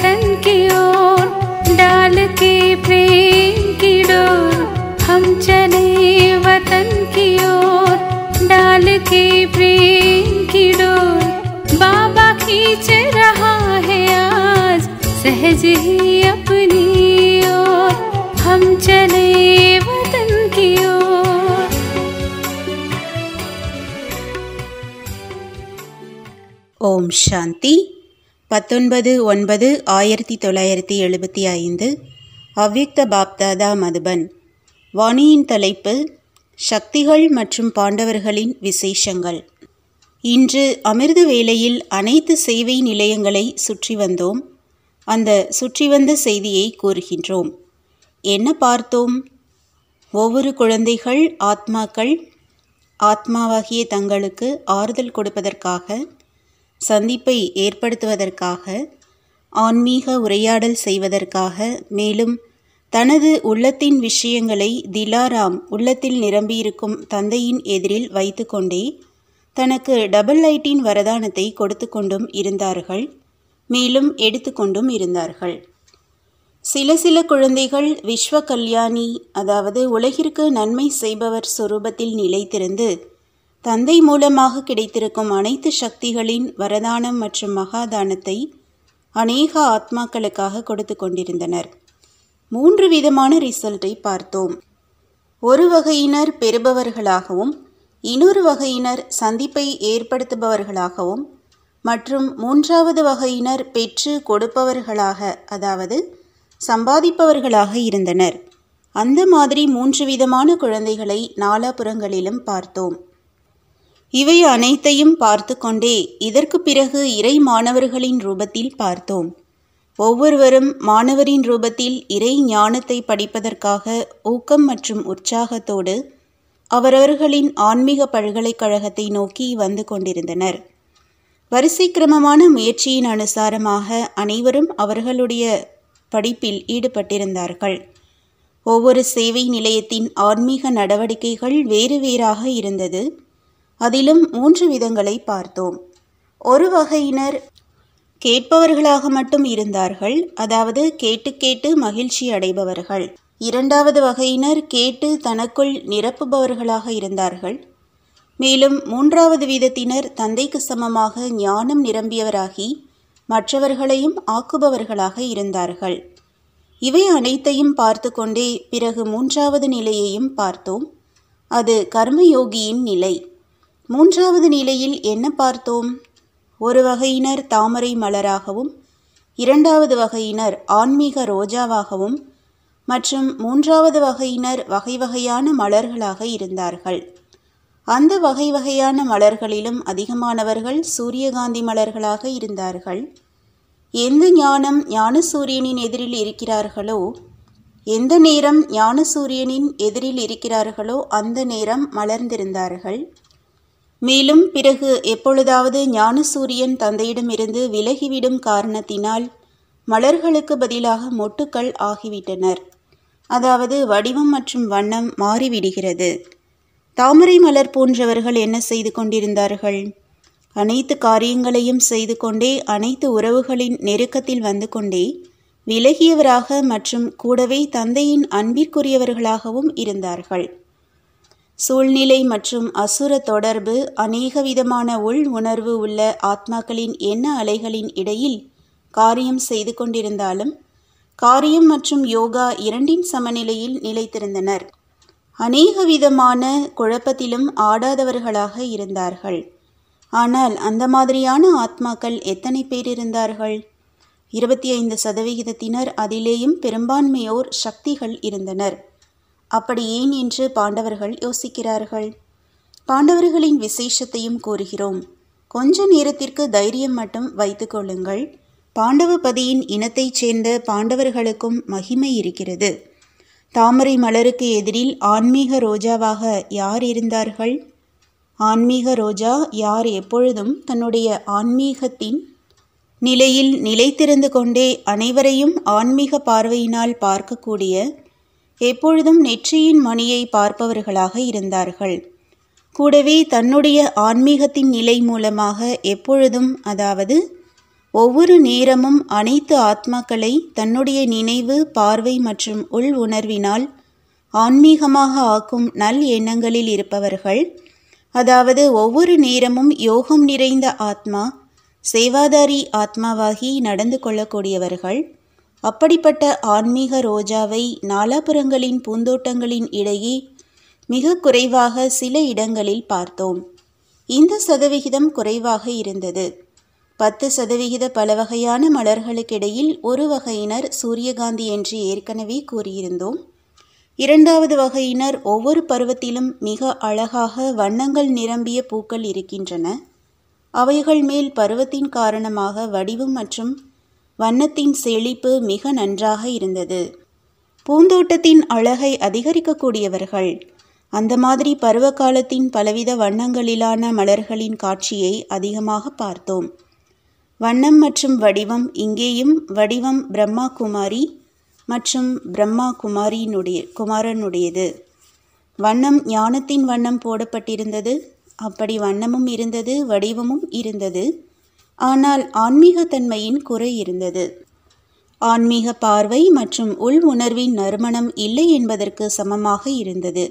वतन की ओर डाल के प्रेम की डोर हम चले वतन की ओर डाल के प्रेम की डोर बाबा खींच रहा है आज सहज ही अपनी ओर हम चले वतन की ओर ओम शांति பத்தொன்பது ஒன்பது ஆயிரத்தி தொள்ளாயிரத்தி எழுபத்தி ஐந்து அவ்யுக்த பாப்தாதா மதுபன் வாணியின் தலைப்பு சக்திகள் மற்றும் பாண்டவர்களின் விசேஷங்கள் இன்று அமிர்த வேளையில் அனைத்து சேவை நிலையங்களை சுற்றி வந்தோம் அந்த சுற்றி வந்த செய்தியை கூறுகின்றோம் என்ன பார்த்தோம் ஒவ்வொரு குழந்தைகள் ஆத்மாக்கள் ஆத்மாவாகிய தங்களுக்கு ஆறுதல் கொடுப்பதற்காக சந்திப்பை ஏற்படுத்துவதற்காக ஆன்மீக உரையாடல் செய்வதற்காக மேலும் தனது உள்ளத்தின் விஷயங்களை திலாராம் உள்ளத்தில் நிரம்பியிருக்கும் தந்தையின் எதிரில் வைத்து கொண்டே தனக்கு டபுள் லைட்டின் வரதானத்தை கொடுத்து கொண்டும் இருந்தார்கள் மேலும் எடுத்துக்கொண்டும் இருந்தார்கள் சில சில குழந்தைகள் விஸ்வ கல்யாணி அதாவது உலகிற்கு நன்மை செய்பவர் சுரூபத்தில் நிலைத்திருந்து தந்தை மூலமாக கிடைத்திருக்கும் அனைத்து சக்திகளின் வரதானம் மற்றும் மகாதானத்தை அநேக ஆத்மாக்களுக்காக கொடுத்து கொண்டிருந்தனர் மூன்று விதமான ரிசல்ட்டை பார்த்தோம் ஒரு வகையினர் பெறுபவர்களாகவும் இன்னொரு வகையினர் சந்திப்பை ஏற்படுத்துபவர்களாகவும் மற்றும் மூன்றாவது வகையினர் பெற்று கொடுப்பவர்களாக அதாவது சம்பாதிப்பவர்களாக இருந்தனர் அந்த மாதிரி மூன்று விதமான குழந்தைகளை நாலாபுரங்களிலும் பார்த்தோம் இவை அனைத்தையும் பார்த்து கொண்டே இதற்கு பிறகு இறை மாணவர்களின் ரூபத்தில் பார்த்தோம் ஒவ்வொருவரும் மாணவரின் ரூபத்தில் இறை ஞானத்தை படிப்பதற்காக ஊக்கம் மற்றும் உற்சாகத்தோடு அவரவர்களின் ஆன்மீக பல்கலைக்கழகத்தை நோக்கி வந்து கொண்டிருந்தனர் வரிசை கிரமமான முயற்சியின் அனுசாரமாக அனைவரும் அவர்களுடைய படிப்பில் ஈடுபட்டிருந்தார்கள் ஒவ்வொரு சேவை நிலையத்தின் ஆன்மீக நடவடிக்கைகள் வேறு வேறாக இருந்தது அதிலும் மூன்று விதங்களை பார்த்தோம் ஒரு வகையினர் கேட்பவர்களாக மட்டும் இருந்தார்கள் அதாவது கேட்டு கேட்டு மகிழ்ச்சி அடைபவர்கள் இரண்டாவது வகையினர் கேட்டு தனக்குள் நிரப்புபவர்களாக இருந்தார்கள் மேலும் மூன்றாவது விதத்தினர் தந்தைக்கு சமமாக ஞானம் நிரம்பியவராகி மற்றவர்களையும் ஆக்குபவர்களாக இருந்தார்கள் இவை அனைத்தையும் பார்த்து கொண்டே பிறகு மூன்றாவது நிலையையும் பார்த்தோம் அது கர்மயோகியின் நிலை மூன்றாவது நிலையில் என்ன பார்த்தோம் ஒரு வகையினர் தாமரை மலராகவும் இரண்டாவது வகையினர் ஆன்மீக ரோஜாவாகவும் மற்றும் மூன்றாவது வகையினர் வகை வகையான மலர்களாக இருந்தார்கள் அந்த வகை வகையான மலர்களிலும் அதிகமானவர்கள் சூரியகாந்தி மலர்களாக இருந்தார்கள் எந்த ஞானம் ஞான சூரியனின் எதிரில் இருக்கிறார்களோ எந்த நேரம் ஞான சூரியனின் எதிரில் இருக்கிறார்களோ அந்த நேரம் மலர்ந்திருந்தார்கள் மேலும் பிறகு எப்பொழுதாவது ஞானசூரியன் தந்தையிடமிருந்து விலகிவிடும் காரணத்தினால் மலர்களுக்கு பதிலாக மொட்டுக்கள் ஆகிவிட்டனர் அதாவது வடிவம் மற்றும் வண்ணம் மாறிவிடுகிறது தாமரை மலர் போன்றவர்கள் என்ன செய்து கொண்டிருந்தார்கள் அனைத்து காரியங்களையும் செய்து கொண்டே அனைத்து உறவுகளின் நெருக்கத்தில் வந்து கொண்டே விலகியவராக மற்றும் கூடவே தந்தையின் அன்பிற்குரியவர்களாகவும் இருந்தார்கள் சூழ்நிலை மற்றும் அசுர தொடர்பு அநேக விதமான உள் உணர்வு உள்ள ஆத்மாக்களின் எண்ண அலைகளின் இடையில் காரியம் செய்து கொண்டிருந்தாலும் காரியம் மற்றும் யோகா இரண்டின் சமநிலையில் நிலைத்திருந்தனர் அநேக விதமான குழப்பத்திலும் ஆடாதவர்களாக இருந்தார்கள் ஆனால் அந்த மாதிரியான ஆத்மாக்கள் எத்தனை பேர் இருந்தார்கள் இருபத்தி ஐந்து சதவிகிதத்தினர் அதிலேயும் பெரும்பான்மையோர் சக்திகள் இருந்தனர் அப்படி ஏன் என்று பாண்டவர்கள் யோசிக்கிறார்கள் பாண்டவர்களின் விசேஷத்தையும் கூறுகிறோம் கொஞ்ச நேரத்திற்கு தைரியம் மட்டும் வைத்துக்கொள்ளுங்கள் பாண்டவபதியின் இனத்தைச் சேர்ந்த பாண்டவர்களுக்கும் மகிமை இருக்கிறது தாமரை மலருக்கு எதிரில் ஆன்மீக ரோஜாவாக யார் இருந்தார்கள் ஆன்மீக ரோஜா யார் எப்பொழுதும் தன்னுடைய ஆன்மீகத்தின் நிலையில் நிலைத்திருந்து கொண்டே அனைவரையும் ஆன்மீக பார்வையினால் பார்க்கக்கூடிய எப்பொழுதும் நெற்றியின் மணியை பார்ப்பவர்களாக இருந்தார்கள் கூடவே தன்னுடைய ஆன்மீகத்தின் நிலை மூலமாக எப்பொழுதும் அதாவது ஒவ்வொரு நேரமும் அனைத்து ஆத்மாக்களை தன்னுடைய நினைவு பார்வை மற்றும் உள் உணர்வினால் ஆன்மீகமாக ஆக்கும் நல் எண்ணங்களில் இருப்பவர்கள் அதாவது ஒவ்வொரு நேரமும் யோகம் நிறைந்த ஆத்மா சேவாதாரி ஆத்மாவாகி நடந்து கொள்ளக்கூடியவர்கள் அப்படிப்பட்ட ஆன்மீக ரோஜாவை நாலாபுரங்களின் பூந்தோட்டங்களின் இடையே மிக குறைவாக சில இடங்களில் பார்த்தோம் இந்த சதவிகிதம் குறைவாக இருந்தது பத்து சதவிகித பல வகையான மலர்களுக்கிடையில் ஒரு வகையினர் சூரியகாந்தி என்று ஏற்கனவே கூறியிருந்தோம் இரண்டாவது வகையினர் ஒவ்வொரு பருவத்திலும் மிக அழகாக வண்ணங்கள் நிரம்பிய பூக்கள் இருக்கின்றன அவைகள் மேல் பருவத்தின் காரணமாக வடிவம் மற்றும் வண்ணத்தின் செழிப்பு மிக நன்றாக இருந்தது பூந்தோட்டத்தின் அழகை அதிகரிக்கக்கூடியவர்கள் அந்த மாதிரி பருவ காலத்தின் பலவித வண்ணங்களிலான மலர்களின் காட்சியை அதிகமாக பார்த்தோம் வண்ணம் மற்றும் வடிவம் இங்கேயும் வடிவம் பிரம்மா குமாரி மற்றும் பிரம்மா குமாரியினுடைய குமாரனுடையது வண்ணம் ஞானத்தின் வண்ணம் போடப்பட்டிருந்தது அப்படி வண்ணமும் இருந்தது வடிவமும் இருந்தது ஆனால் ஆன்மீகத்தன்மையின் குறை இருந்தது ஆன்மீக பார்வை மற்றும் உள் உணர்வின் நறுமணம் இல்லை என்பதற்கு சமமாக இருந்தது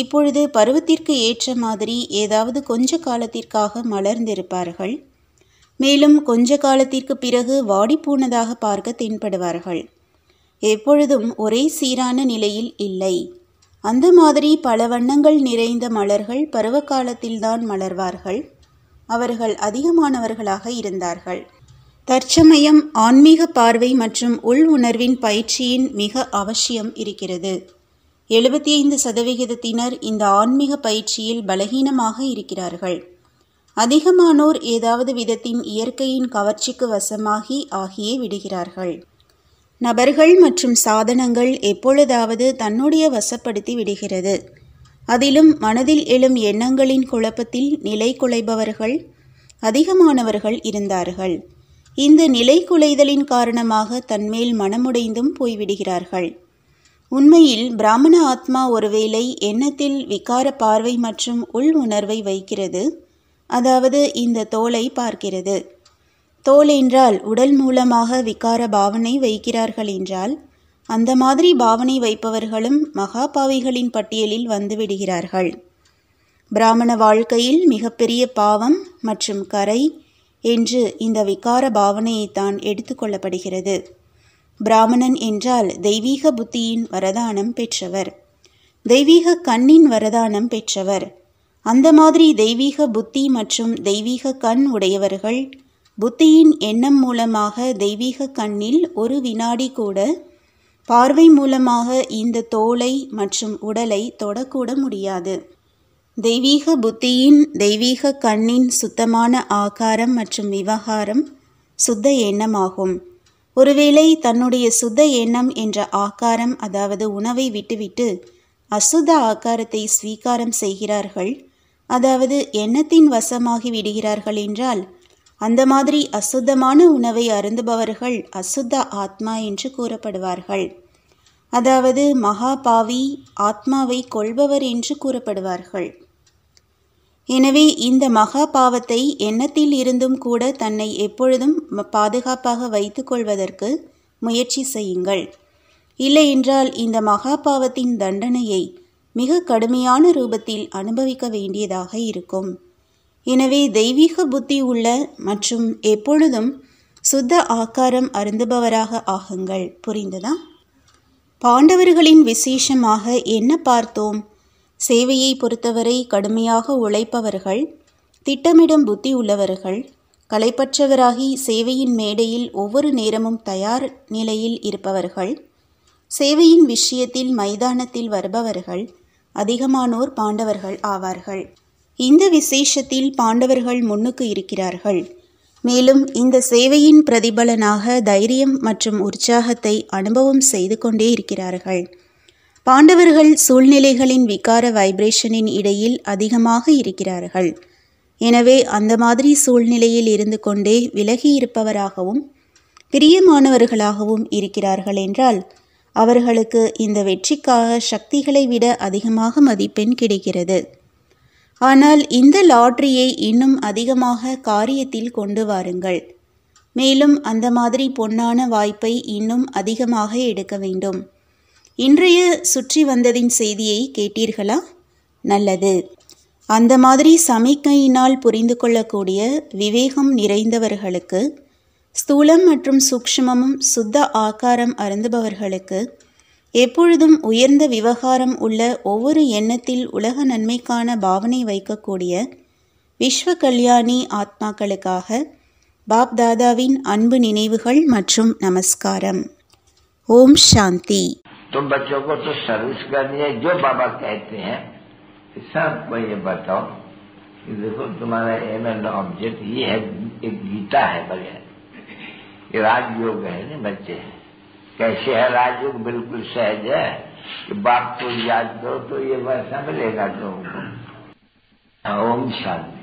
இப்பொழுது பருவத்திற்கு ஏற்ற மாதிரி ஏதாவது கொஞ்ச காலத்திற்காக மலர்ந்திருப்பார்கள் மேலும் கொஞ்ச காலத்திற்கு பிறகு வாடிப்போனதாக பார்க்க தென்படுவார்கள் எப்பொழுதும் ஒரே சீரான நிலையில் இல்லை அந்த மாதிரி பல வண்ணங்கள் நிறைந்த மலர்கள் பருவ காலத்தில்தான் மலர்வார்கள் அவர்கள் அதிகமானவர்களாக இருந்தார்கள் தற்சமயம் ஆன்மீக பார்வை மற்றும் உள் உணர்வின் பயிற்சியின் மிக அவசியம் இருக்கிறது எழுபத்தி ஐந்து சதவிகிதத்தினர் இந்த ஆன்மீக பயிற்சியில் பலகீனமாக இருக்கிறார்கள் அதிகமானோர் ஏதாவது விதத்தின் இயற்கையின் கவர்ச்சிக்கு வசமாகி ஆகியே விடுகிறார்கள் நபர்கள் மற்றும் சாதனங்கள் எப்பொழுதாவது தன்னுடைய வசப்படுத்தி விடுகிறது அதிலும் மனதில் எழும் எண்ணங்களின் குழப்பத்தில் நிலை குலைபவர்கள் அதிகமானவர்கள் இருந்தார்கள் இந்த நிலை குலைதலின் காரணமாக தன்மேல் மனமுடைந்தும் போய்விடுகிறார்கள் உண்மையில் பிராமண ஆத்மா ஒருவேளை எண்ணத்தில் விகார பார்வை மற்றும் உள் உணர்வை வைக்கிறது அதாவது இந்த தோலை பார்க்கிறது தோல் என்றால் உடல் மூலமாக விகார பாவனை வைக்கிறார்கள் என்றால் அந்த மாதிரி பாவனை வைப்பவர்களும் மகாபாவிகளின் பட்டியலில் வந்துவிடுகிறார்கள் பிராமண வாழ்க்கையில் மிகப்பெரிய பாவம் மற்றும் கரை என்று இந்த விகார பாவனையை தான் எடுத்துக்கொள்ளப்படுகிறது பிராமணன் என்றால் தெய்வீக புத்தியின் வரதானம் பெற்றவர் தெய்வீக கண்ணின் வரதானம் பெற்றவர் அந்த மாதிரி தெய்வீக புத்தி மற்றும் தெய்வீக கண் உடையவர்கள் புத்தியின் எண்ணம் மூலமாக தெய்வீக கண்ணில் ஒரு வினாடி கூட பார்வை மூலமாக இந்த தோலை மற்றும் உடலை தொடக்கூட முடியாது தெய்வீக புத்தியின் தெய்வீக கண்ணின் சுத்தமான ஆகாரம் மற்றும் விவகாரம் சுத்த எண்ணமாகும் ஒருவேளை தன்னுடைய சுத்த எண்ணம் என்ற ஆகாரம் அதாவது உணவை விட்டுவிட்டு அசுத ஆகாரத்தை ஸ்வீகாரம் செய்கிறார்கள் அதாவது எண்ணத்தின் வசமாகி விடுகிறார்கள் என்றால் அந்த மாதிரி அசுத்தமான உணவை அருந்துபவர்கள் அசுத்த ஆத்மா என்று கூறப்படுவார்கள் அதாவது மகாபாவி ஆத்மாவை கொள்பவர் என்று கூறப்படுவார்கள் எனவே இந்த மகா பாவத்தை எண்ணத்தில் இருந்தும் கூட தன்னை எப்பொழுதும் பாதுகாப்பாக வைத்து கொள்வதற்கு முயற்சி செய்யுங்கள் இல்லையென்றால் இந்த மகா பாவத்தின் தண்டனையை மிக கடுமையான ரூபத்தில் அனுபவிக்க வேண்டியதாக இருக்கும் எனவே தெய்வீக புத்தி உள்ள மற்றும் எப்பொழுதும் சுத்த ஆக்காரம் அருந்துபவராக ஆகுங்கள் புரிந்ததா பாண்டவர்களின் விசேஷமாக என்ன பார்த்தோம் சேவையை பொறுத்தவரை கடுமையாக உழைப்பவர்கள் திட்டமிடும் புத்தி உள்ளவர்கள் கலைப்பற்றவராகி சேவையின் மேடையில் ஒவ்வொரு நேரமும் தயார் நிலையில் இருப்பவர்கள் சேவையின் விஷயத்தில் மைதானத்தில் வருபவர்கள் அதிகமானோர் பாண்டவர்கள் ஆவார்கள் இந்த விசேஷத்தில் பாண்டவர்கள் முன்னுக்கு இருக்கிறார்கள் மேலும் இந்த சேவையின் பிரதிபலனாக தைரியம் மற்றும் உற்சாகத்தை அனுபவம் செய்து கொண்டே இருக்கிறார்கள் பாண்டவர்கள் சூழ்நிலைகளின் விகார வைப்ரேஷனின் இடையில் அதிகமாக இருக்கிறார்கள் எனவே அந்த மாதிரி சூழ்நிலையில் இருந்து கொண்டே விலகி இருப்பவராகவும் பிரியமானவர்களாகவும் இருக்கிறார்கள் என்றால் அவர்களுக்கு இந்த வெற்றிக்காக சக்திகளை விட அதிகமாக மதிப்பெண் கிடைக்கிறது ஆனால் இந்த லாட்ரியை இன்னும் அதிகமாக காரியத்தில் கொண்டு வாருங்கள் மேலும் அந்த மாதிரி பொன்னான வாய்ப்பை இன்னும் அதிகமாக எடுக்க வேண்டும் இன்றைய சுற்றி வந்ததின் செய்தியை கேட்டீர்களா நல்லது அந்த மாதிரி சமிக்கையினால் புரிந்து கொள்ளக்கூடிய விவேகம் நிறைந்தவர்களுக்கு ஸ்தூலம் மற்றும் சூக்ஷ்மமும் சுத்த ஆக்காரம் அருந்துபவர்களுக்கு எப்பொழுதும் உயர்ந்த விவகாரம் உள்ள ஒவ்வொரு எண்ணத்தில் உலக நன்மைக்கான பாவனை வைக்கக்கூடிய விஸ்வ கல்யாணி ஆத்மாக்களுக்காக பாப் தாதாவின் அன்பு நினைவுகள் மற்றும் நமஸ்காரம் ஓம் சாந்தி देखो तुम्हारा एम एंड ऑब्जेक्ट ये है एक गीता है बगैर ये राजयोग है ना बच्चे हैं कैसे है राजयोग बिल्कुल सहज है कि बाप को याद दो तो ये वैसा मिलेगा तुमको हाँ, ओम शांति